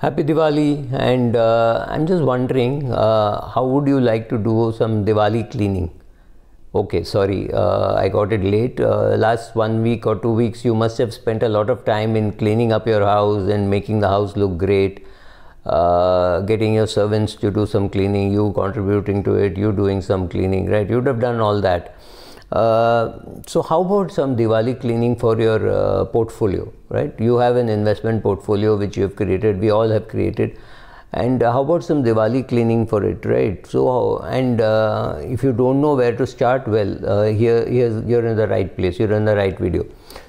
Happy Diwali, and uh, I'm just wondering uh, how would you like to do some Diwali cleaning? Okay, sorry, uh, I got it late. Uh, last one week or two weeks, you must have spent a lot of time in cleaning up your house and making the house look great, uh, getting your servants to do some cleaning, you contributing to it, you doing some cleaning, right? You'd have done all that. Uh, so how about some Diwali cleaning for your uh, portfolio, right? You have an investment portfolio which you have created, we all have created. And how about some Diwali cleaning for it, right? So, and uh, if you don't know where to start, well, uh, here, here's, you're in the right place, you're in the right video.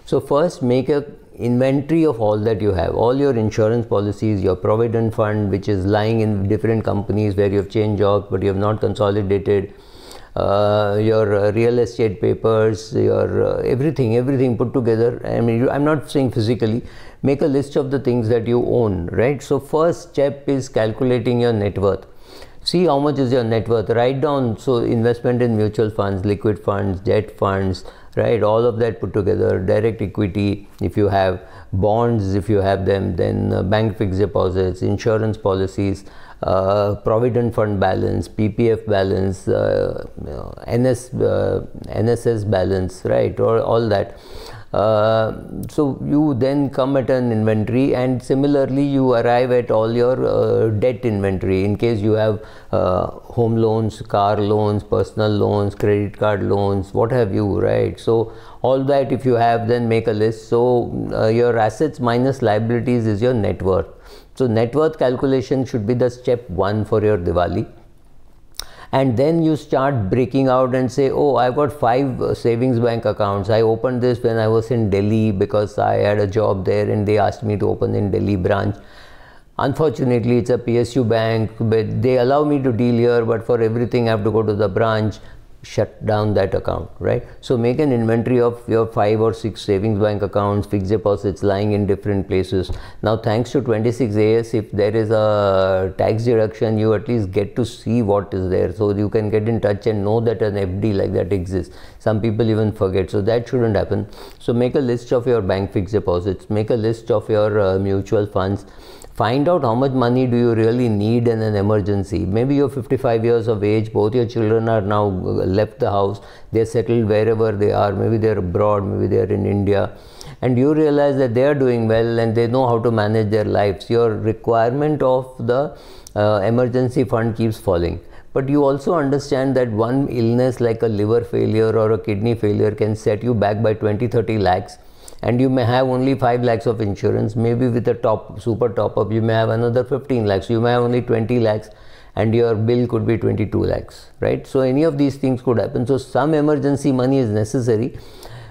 So first make a inventory of all that you have, all your insurance policies, your provident fund, which is lying in different companies where you have changed jobs, but you have not consolidated, uh, your uh, real estate papers, your uh, everything, everything put together. I mean, you, I'm not saying physically, make a list of the things that you own, right? So, first step is calculating your net worth see how much is your net worth write down so investment in mutual funds liquid funds debt funds right all of that put together direct equity if you have bonds if you have them then uh, bank fixed deposits insurance policies uh, provident fund balance, PPF balance, uh, NS, uh, NSS balance, right, or all that. Uh, so you then come at an inventory and similarly you arrive at all your uh, debt inventory in case you have uh, home loans car loans personal loans credit card loans what have you right so all that if you have then make a list so your assets minus liabilities is your net worth so net worth calculation should be the step one for your Diwali. And then you start breaking out and say, oh, I've got five uh, savings bank accounts. I opened this when I was in Delhi because I had a job there and they asked me to open in Delhi branch. Unfortunately, it's a PSU bank, but they allow me to deal here, but for everything I have to go to the branch shut down that account, right? So make an inventory of your five or six savings bank accounts, fixed deposits lying in different places. Now, thanks to 26AS, if there is a tax deduction, you at least get to see what is there. So you can get in touch and know that an FD like that exists. Some people even forget. So that shouldn't happen. So make a list of your bank fixed deposits, make a list of your uh, mutual funds find out how much money do you really need in an emergency maybe you're 55 years of age both your children are now uh, left the house they're settled wherever they are maybe they're abroad maybe they're in india and you realize that they are doing well and they know how to manage their lives your requirement of the uh, emergency fund keeps falling but you also understand that one illness like a liver failure or a kidney failure can set you back by 20 30 lakhs and you may have only 5 lakhs of insurance maybe with a top super top up you may have another 15 lakhs you may have only 20 lakhs and your bill could be 22 lakhs right so any of these things could happen so some emergency money is necessary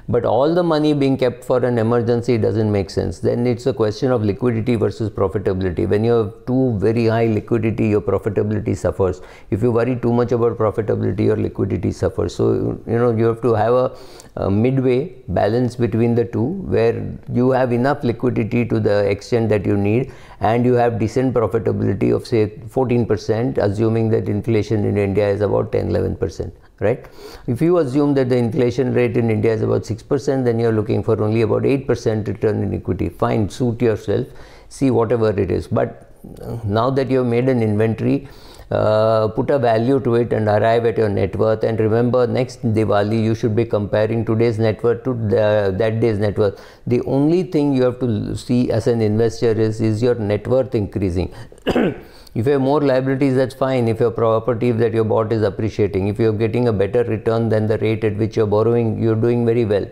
but all the money being kept for an emergency doesn't make sense. Then it's a question of liquidity versus profitability. When you have too very high liquidity, your profitability suffers. If you worry too much about profitability, your liquidity suffers. So, you know, you have to have a, a midway balance between the two where you have enough liquidity to the extent that you need and you have decent profitability of say 14% assuming that inflation in India is about 10-11% right if you assume that the inflation rate in india is about 6% then you're looking for only about 8% return in equity fine suit yourself see whatever it is but now that you have made an inventory uh, put a value to it and arrive at your net worth and remember next diwali you should be comparing today's net worth to the, that day's net worth the only thing you have to see as an investor is is your net worth increasing If you have more liabilities, that's fine. If your property that you bought is appreciating, if you're getting a better return than the rate at which you're borrowing, you're doing very well.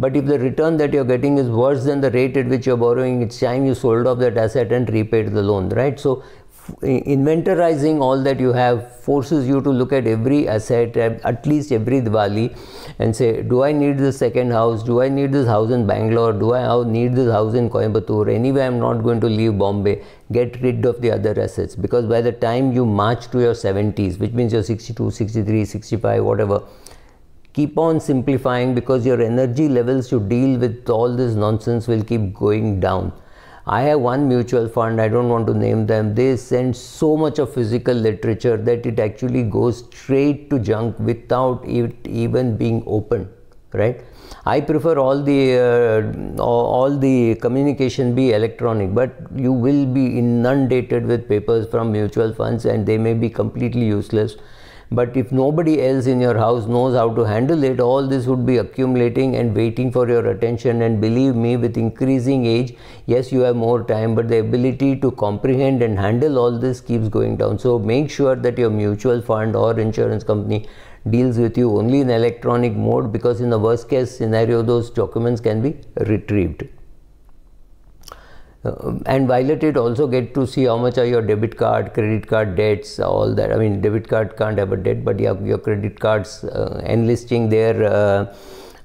But if the return that you're getting is worse than the rate at which you're borrowing, it's time you sold off that asset and repaid the loan, right? So inventorizing all that you have forces you to look at every asset at least every Diwali and say do I need the second house do I need this house in Bangalore do I need this house in Coimbatore anyway I'm not going to leave Bombay get rid of the other assets because by the time you march to your 70s which means you're 62 63 65 whatever keep on simplifying because your energy levels to deal with all this nonsense will keep going down I have one mutual fund, I don't want to name them. They send so much of physical literature that it actually goes straight to junk without it even being open, right? I prefer all the uh, all the communication be electronic, but you will be inundated with papers from mutual funds, and they may be completely useless. But if nobody else in your house knows how to handle it, all this would be accumulating and waiting for your attention. And believe me, with increasing age, yes, you have more time, but the ability to comprehend and handle all this keeps going down. So make sure that your mutual fund or insurance company deals with you only in electronic mode because in the worst case scenario, those documents can be retrieved. Uh, and violated also get to see how much are your debit card, credit card debts, all that. I mean, debit card can't have a debt, but you your credit cards uh, enlisting their uh,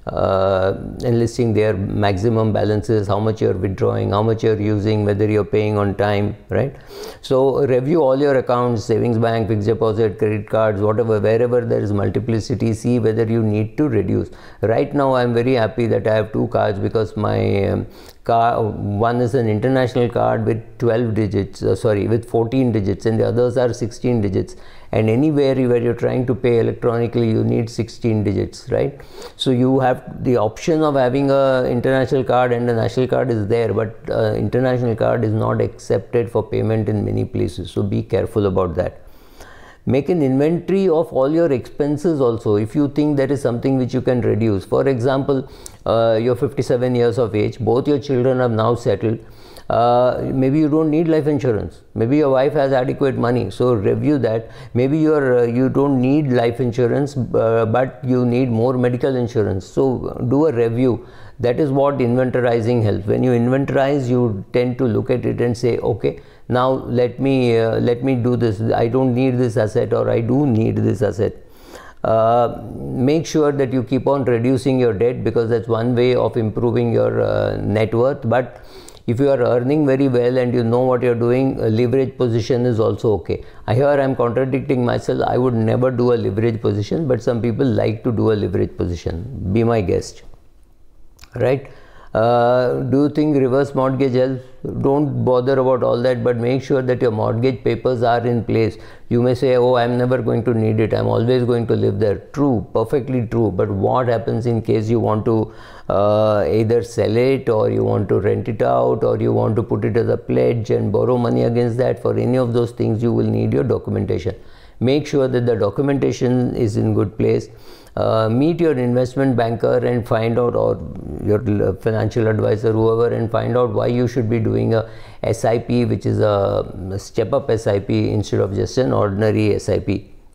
uh, enlisting their maximum balances, how much you're withdrawing, how much you're using, whether you're paying on time, right? So review all your accounts, savings bank, fixed deposit, credit cards, whatever, wherever there is multiplicity, see whether you need to reduce. Right now, I'm very happy that I have two cards because my um, Card, one is an international card with 12 digits, uh, sorry, with 14 digits, and the others are 16 digits. And anywhere where you're trying to pay electronically, you need 16 digits, right? So you have the option of having a international card and a national card is there, but uh, international card is not accepted for payment in many places. So be careful about that make an inventory of all your expenses also if you think there is something which you can reduce for example uh, you're 57 years of age, both your children have now settled. Uh, maybe you don't need life insurance. Maybe your wife has adequate money, so review that. Maybe you're uh, you don't need life insurance, uh, but you need more medical insurance. So do a review. That is what inventorizing helps. When you inventorize, you tend to look at it and say, okay, now let me uh, let me do this. I don't need this asset, or I do need this asset. Uh, make sure that you keep on reducing your debt because that's one way of improving your uh, net worth but if you are earning very well and you know what you're doing a leverage position is also okay i hear i'm contradicting myself i would never do a leverage position but some people like to do a leverage position be my guest right uh, do you think reverse mortgage helps? Don't bother about all that, but make sure that your mortgage papers are in place. You may say, Oh, I'm never going to need it, I'm always going to live there. True, perfectly true. But what happens in case you want to uh, either sell it or you want to rent it out or you want to put it as a pledge and borrow money against that? For any of those things, you will need your documentation. Make sure that the documentation is in good place. Uh, meet your investment banker and find out or your uh, financial advisor whoever and find out why you should be doing a sip which is a mm, step up sip instead of just an ordinary sip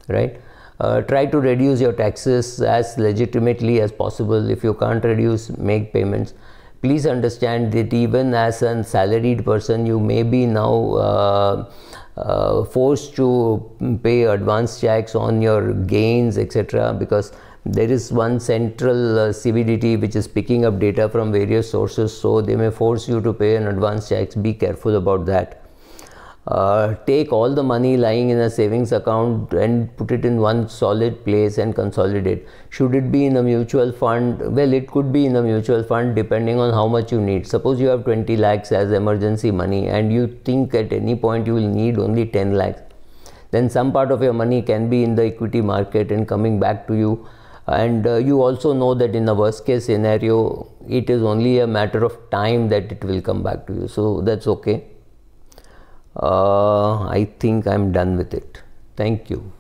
right uh, try to reduce your taxes as legitimately as possible if you can't reduce make payments please understand that even as a salaried person you may be now uh, uh, forced to mm, pay advance checks on your gains etc because there is one central uh, CBDT which is picking up data from various sources, so they may force you to pay an advance tax. Be careful about that. Uh, take all the money lying in a savings account and put it in one solid place and consolidate. Should it be in a mutual fund? Well, it could be in a mutual fund depending on how much you need. Suppose you have 20 lakhs as emergency money and you think at any point you will need only 10 lakhs. Then some part of your money can be in the equity market and coming back to you and uh, you also know that in the worst case scenario it is only a matter of time that it will come back to you so that's okay uh, i think i'm done with it thank you